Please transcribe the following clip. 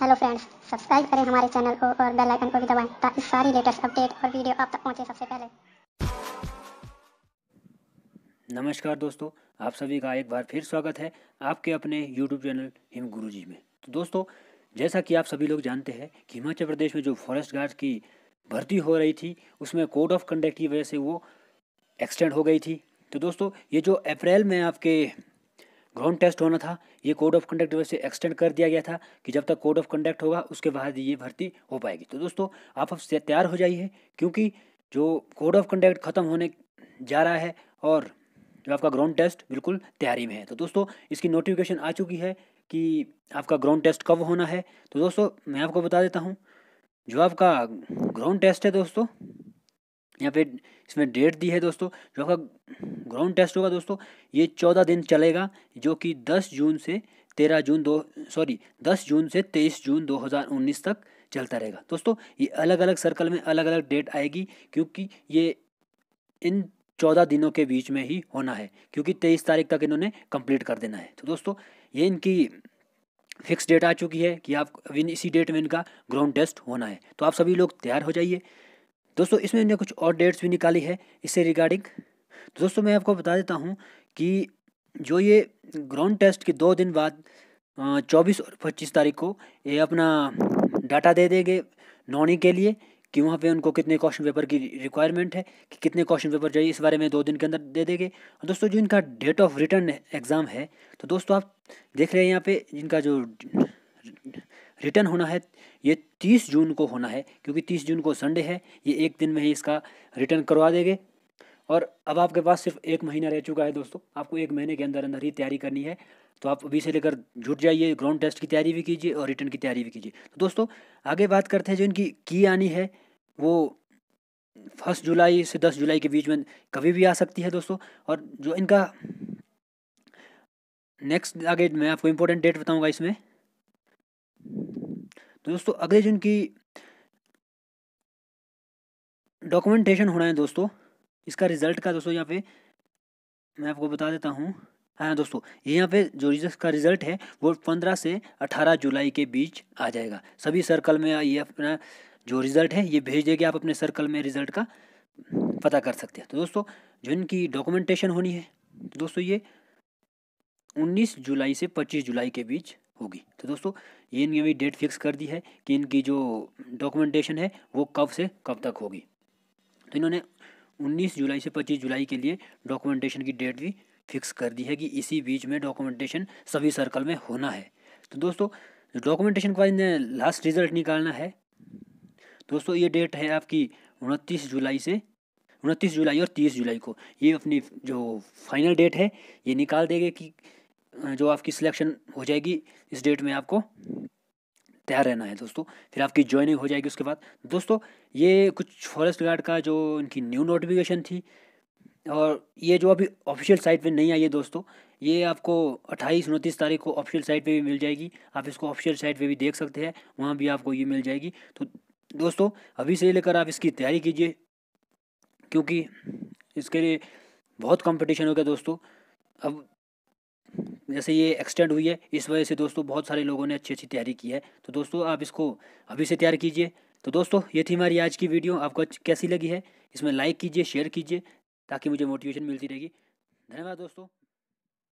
hello friends subscribe करें हमारे channel को और बेल आइकन को भी दबाएं ताकि सारी लेटेस्ट अपडेट और वीडियो आप तक पहुंचे सबसे पहले नमस्कार दोस्तों आप सभी का एक बार फिर स्वागत है आपके अपने यूट्यूब चैनल हिम गुरु जी में तो दोस्तों जैसा कि आप सभी लोग जानते हैं कि हिमाचल प्रदेश में जो फॉरेस्ट गार्ड की भर्ती हो रही थी उसमें कोड ऑफ कंडक्ट की वजह से वो एक्सटेंड हो गई थी तो दोस्तों ये जो अप्रैल में आपके ग्राउंड टेस्ट होना था ये कोड ऑफ कंडक्ट वैसे एक्सटेंड कर दिया गया था कि जब तक कोड ऑफ कंडक्ट होगा उसके बाद ये भर्ती हो पाएगी तो दोस्तों आप अब तैयार हो जाइए क्योंकि जो कोड ऑफ कंडक्ट ख़त्म होने जा रहा है और जो आपका ग्राउंड टेस्ट बिल्कुल तैयारी में है तो दोस्तों इसकी नोटिफिकेशन आ चुकी है कि आपका ग्राउंड टेस्ट कब होना है तो दोस्तों मैं आपको बता देता हूँ जो आपका ग्राउंड टेस्ट है दोस्तों यहाँ पे इसमें डेट दी है दोस्तों जो आपका ग्राउंड टेस्ट होगा दोस्तों ये चौदह दिन चलेगा जो कि दस जून से तेरह जून दो सॉरी दस जून से तेईस जून दो हज़ार उन्नीस तक चलता रहेगा दोस्तों ये अलग अलग सर्कल में अलग अलग डेट आएगी क्योंकि ये इन चौदह दिनों के बीच में ही होना है क्योंकि तेईस तारीख तक इन्होंने कंप्लीट कर देना है तो दोस्तों ये इनकी फिक्स डेट आ चुकी है कि आप इसी डेट में इनका ग्राउंड टेस्ट होना है तो आप सभी लोग तैयार हो जाइए दोस्तों इसमें मैंने कुछ और डेट्स भी निकाली है इससे रिगार्डिंग तो दोस्तों मैं आपको बता देता हूँ कि जो ये ग्राउंड टेस्ट के दो दिन बाद चौबीस और पच्चीस तारीख को ये अपना डाटा दे देंगे नॉनी के लिए कि वहाँ पे उनको कितने क्वेश्चन पेपर की रिक्वायरमेंट है कि कितने क्वेश्चन पेपर चाहिए इस बारे में दो दिन के अंदर दे देंगे और दोस्तों जो इनका डेट ऑफ रिटर्न एग्ज़ाम है तो दोस्तों आप देख रहे हैं यहाँ पे जिनका जो रिटर्न होना है ये तीस जून को होना है क्योंकि तीस जून को संडे है ये एक दिन में ही इसका रिटर्न करवा देंगे और अब आपके पास सिर्फ एक महीना रह चुका है दोस्तों आपको एक महीने के अंदर अंदर ही तैयारी करनी है तो आप अभी से लेकर जुट जाइए ग्राउंड टेस्ट की तैयारी भी कीजिए और रिटर्न की तैयारी भी कीजिए तो दोस्तों आगे बात करते हैं जो इनकी की आनी है वो फर्स्ट जुलाई से दस जुलाई के बीच में कभी भी आ सकती है दोस्तों और जो इनका नेक्स्ट आगे मैं आपको इम्पोर्टेंट डेट बताऊंगा इसमें तो दोस्तों अगले जो इनकी डॉक्यूमेंटेशन होना है दोस्तों इसका रिजल्ट का दोस्तों यहाँ पे मैं आपको बता देता हूँ हाँ दोस्तों ये यहाँ पे जो रिजल्ट का रिजल्ट है वो पंद्रह से अठारह जुलाई के बीच आ जाएगा सभी सर्कल में ये अपना जो रिजल्ट है ये भेज देगा आप अपने सर्कल में रिजल्ट का पता कर सकते हैं तो दोस्तों जो इनकी डॉक्यूमेंटेशन होनी है तो दोस्तों ये 19 जुलाई से 25 जुलाई के बीच होगी तो दोस्तों ये इनकी भी डेट फिक्स कर दी है कि इनकी जो डॉक्यूमेंटेशन है वो कब से कब तक होगी तो इन्होंने 19 जुलाई से 25 जुलाई के लिए डॉक्यूमेंटेशन की डेट भी फिक्स कर दी है कि इसी बीच में डॉक्यूमेंटेशन सभी सर्कल में होना है तो दोस्तों डॉक्यूमेंटेशन के बाद इन्हें लास्ट रिजल्ट निकालना है दोस्तों ये डेट है आपकी उनतीस जुलाई से उनतीस जुलाई और तीस जुलाई को ये अपनी जो फाइनल डेट है ये निकाल देंगे कि जो आपकी सिलेक्शन हो जाएगी इस डेट में आपको तैयार रहना है दोस्तों फिर आपकी ज्वाइनिंग हो जाएगी उसके बाद दोस्तों ये कुछ फॉरेस्ट गार्ड का जो इनकी न्यू नोटिफिकेशन थी और ये जो अभी ऑफिशियल साइट पे नहीं आई है दोस्तों ये आपको अट्ठाईस उनतीस तारीख को ऑफिशियल साइट पे भी मिल जाएगी आप इसको ऑफिशियल साइट पे भी देख सकते हैं वहाँ भी आपको ये मिल जाएगी तो दोस्तों अभी से लेकर आप इसकी तैयारी कीजिए क्योंकि इसके लिए बहुत कंपटीशन गया दोस्तों अब जैसे ये एक्सटेंड हुई है इस वजह से दोस्तों बहुत सारे लोगों ने अच्छी अच्छी तैयारी की है तो दोस्तों आप इसको अभी से तैयार कीजिए तो दोस्तों ये थी हमारी आज की वीडियो आपको कैसी लगी है इसमें लाइक कीजिए शेयर कीजिए ताकि मुझे मोटिवेशन मिलती रहेगी धन्यवाद दोस्तों